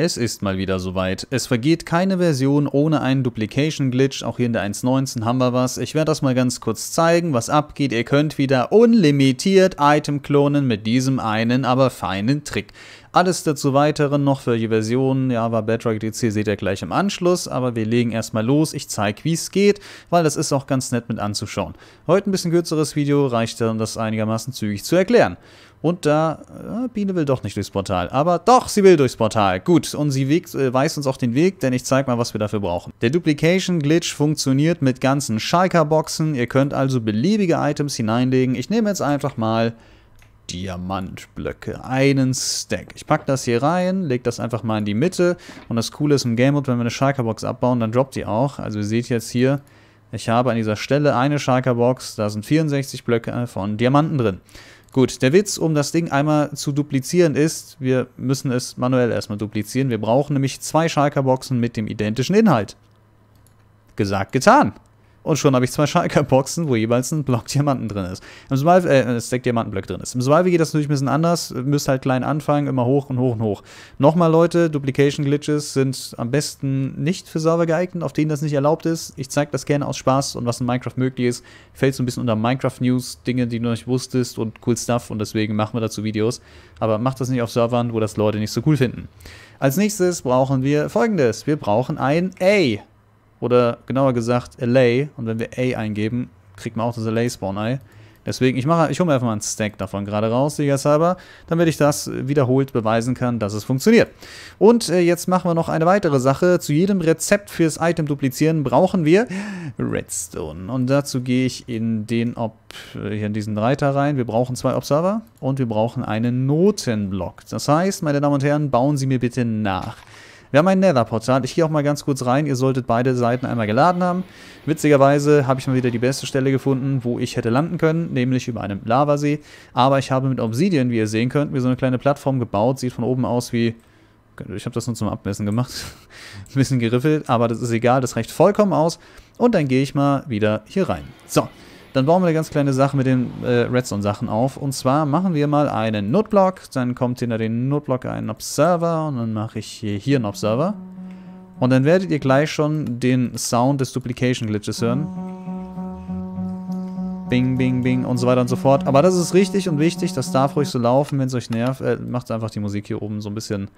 Es ist mal wieder soweit. Es vergeht keine Version ohne einen Duplication-Glitch. Auch hier in der 1.19 haben wir was. Ich werde das mal ganz kurz zeigen, was abgeht. Ihr könnt wieder unlimitiert Item klonen mit diesem einen, aber feinen Trick. Alles dazu weiteren noch für die Versionen Java, Bedrock DC seht ihr gleich im Anschluss, aber wir legen erstmal los. Ich zeige, wie es geht, weil das ist auch ganz nett mit anzuschauen. Heute ein bisschen kürzeres Video, reicht dann, das einigermaßen zügig zu erklären. Und da, äh, Biene will doch nicht durchs Portal. Aber doch, sie will durchs Portal. Gut, und sie weg, äh, weist uns auch den Weg, denn ich zeige mal, was wir dafür brauchen. Der Duplication-Glitch funktioniert mit ganzen schalker boxen Ihr könnt also beliebige Items hineinlegen. Ich nehme jetzt einfach mal Diamantblöcke. Einen Stack. Ich packe das hier rein, lege das einfach mal in die Mitte. Und das Coole ist im Game Mode, wenn wir eine Schalkerbox abbauen, dann droppt die auch. Also ihr seht jetzt hier, ich habe an dieser Stelle eine Schalkerbox. Da sind 64 Blöcke von Diamanten drin. Gut, der Witz, um das Ding einmal zu duplizieren ist, wir müssen es manuell erstmal duplizieren. Wir brauchen nämlich zwei Schalkerboxen mit dem identischen Inhalt. Gesagt, getan. Und schon habe ich zwei Schalker-Boxen, wo jeweils ein Block Diamanten drin ist. Im Survival, äh, ein Stack Diamantenblock drin ist. Im Survival geht das natürlich ein bisschen anders. Müsst halt klein anfangen, immer hoch und hoch und hoch. Nochmal, Leute, Duplication-Glitches sind am besten nicht für Server geeignet, auf denen das nicht erlaubt ist. Ich zeige das gerne aus Spaß und was in Minecraft möglich ist, fällt so ein bisschen unter Minecraft-News, Dinge, die du noch nicht wusstest und cool Stuff und deswegen machen wir dazu Videos. Aber macht das nicht auf Servern, wo das Leute nicht so cool finden. Als nächstes brauchen wir folgendes. Wir brauchen ein A. Oder genauer gesagt, Alley. Und wenn wir A eingeben, kriegt man auch das Alley-Spawn-Ei. Deswegen, ich mache, ich hole mir einfach mal einen Stack davon gerade raus, sicherheitshalber, damit ich das wiederholt beweisen kann, dass es funktioniert. Und äh, jetzt machen wir noch eine weitere Sache. Zu jedem Rezept fürs Item duplizieren brauchen wir Redstone. Und dazu gehe ich in den Ob, äh, hier in diesen Reiter rein. Wir brauchen zwei Observer und wir brauchen einen Notenblock. Das heißt, meine Damen und Herren, bauen Sie mir bitte nach. Wir haben ein Nether-Portal. Ich gehe auch mal ganz kurz rein. Ihr solltet beide Seiten einmal geladen haben. Witzigerweise habe ich mal wieder die beste Stelle gefunden, wo ich hätte landen können, nämlich über einem Lavasee. Aber ich habe mit Obsidian, wie ihr sehen könnt, mir so eine kleine Plattform gebaut. Sieht von oben aus wie... Ich habe das nur zum Abmessen gemacht. Ein bisschen geriffelt, aber das ist egal. Das reicht vollkommen aus. Und dann gehe ich mal wieder hier rein. So, dann bauen wir eine ganz kleine Sache mit den äh, Redstone-Sachen auf. Und zwar machen wir mal einen Notblock. Dann kommt hinter den Notblock ein Observer. Und dann mache ich hier, hier einen Observer. Und dann werdet ihr gleich schon den Sound des Duplication Glitches hören. Bing, bing, bing und so weiter und so fort. Aber das ist richtig und wichtig. Das darf ruhig so laufen, wenn es euch nervt. Äh, macht einfach die Musik hier oben so ein bisschen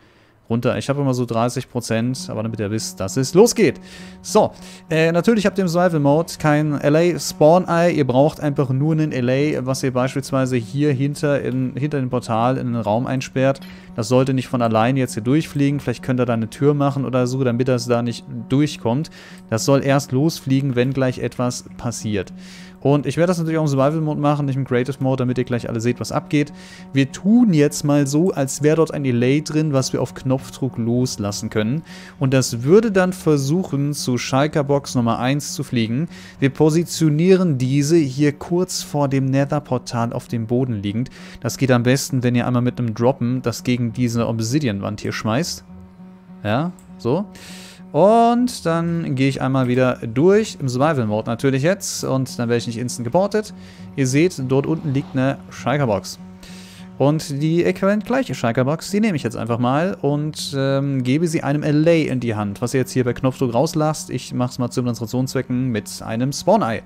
runter. Ich habe immer so 30%, aber damit ihr wisst, dass es losgeht. So, äh, natürlich habt ihr im Survival Mode kein LA Spawn Eye. Ihr braucht einfach nur einen LA, was ihr beispielsweise hier hinter, in, hinter dem Portal in einen Raum einsperrt. Das sollte nicht von allein jetzt hier durchfliegen. Vielleicht könnt ihr da eine Tür machen oder so, damit das da nicht durchkommt. Das soll erst losfliegen, wenn gleich etwas passiert. Und ich werde das natürlich auch im Survival-Mode machen, nicht im Creative-Mode, damit ihr gleich alle seht, was abgeht. Wir tun jetzt mal so, als wäre dort ein Delay drin, was wir auf Knopfdruck loslassen können. Und das würde dann versuchen, zu Schalker Box Nummer 1 zu fliegen. Wir positionieren diese hier kurz vor dem Nether-Portal auf dem Boden liegend. Das geht am besten, wenn ihr einmal mit einem Droppen das gegen diese Obsidian-Wand hier schmeißt. Ja, so. Und dann gehe ich einmal wieder durch, im Survival-Mode natürlich jetzt. Und dann werde ich nicht instant geportet. Ihr seht, dort unten liegt eine Schalkerbox. Und die äquivalent gleiche Schalkerbox, die nehme ich jetzt einfach mal und ähm, gebe sie einem LA in die Hand. Was ihr jetzt hier bei Knopfdruck rauslasst, ich mache es mal zu Demonstrationszwecken mit einem Spawn-Ei.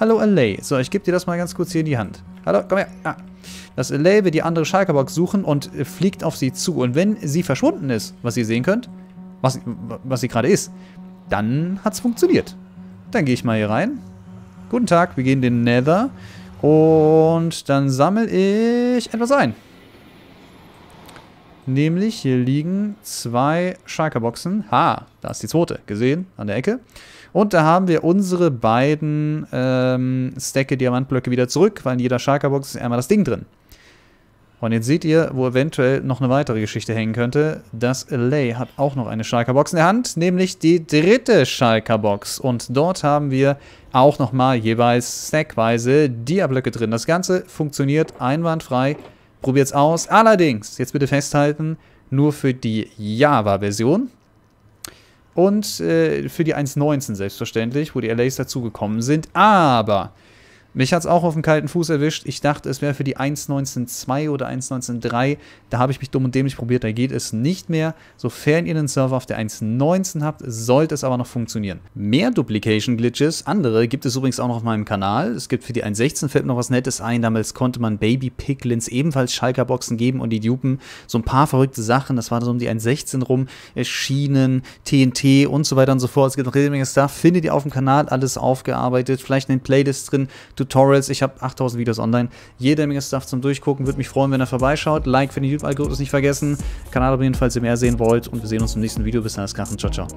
Hallo LA. So, ich gebe dir das mal ganz kurz hier in die Hand. Hallo, komm her. Ah. Das LA wird die andere Schalkerbox suchen und fliegt auf sie zu. Und wenn sie verschwunden ist, was ihr sehen könnt, was, was sie gerade ist, dann hat es funktioniert. Dann gehe ich mal hier rein. Guten Tag, wir gehen in den Nether. Und dann sammle ich etwas ein. Nämlich, hier liegen zwei Schalkerboxen. Ha, da ist die zweite. Gesehen, an der Ecke. Und da haben wir unsere beiden ähm, Stacke Diamantblöcke wieder zurück, weil in jeder Schalkerbox ist einmal das Ding drin. Und jetzt seht ihr, wo eventuell noch eine weitere Geschichte hängen könnte. Das Lay hat auch noch eine Schalker Box in der Hand, nämlich die dritte Schalker Box. Und dort haben wir auch nochmal jeweils stackweise Dia-Blöcke drin. Das Ganze funktioniert einwandfrei. Probiert's aus. Allerdings, jetzt bitte festhalten, nur für die Java-Version. Und äh, für die 1.19 selbstverständlich, wo die LAs dazugekommen sind. Aber mich hat es auch auf dem kalten Fuß erwischt. Ich dachte, es wäre für die 1.19.2 oder 1.19.3. Da habe ich mich dumm und dämlich probiert. Da geht es nicht mehr. Sofern ihr einen Server auf der 1.19 habt, sollte es aber noch funktionieren. Mehr Duplication-Glitches, andere, gibt es übrigens auch noch auf meinem Kanal. Es gibt für die 1.16 fällt noch was Nettes ein. Damals konnte man baby picklins ebenfalls Schalker-Boxen geben und die dupen. So ein paar verrückte Sachen. Das war so um die 1.16 rum. Schienen, TNT und so weiter und so fort. Es gibt noch jede Menge Stuff. Findet ihr auf dem Kanal alles aufgearbeitet. Vielleicht eine Playlist drin Tutorials. Ich habe 8000 Videos online. Jede Menge Stuff zum Durchgucken. Würde mich freuen, wenn ihr vorbeischaut. Like für den YouTube-Algorithmus nicht vergessen. Kanal abonnieren, falls ihr mehr sehen wollt. Und wir sehen uns im nächsten Video. Bis dann, das Krachen. Ciao, ciao.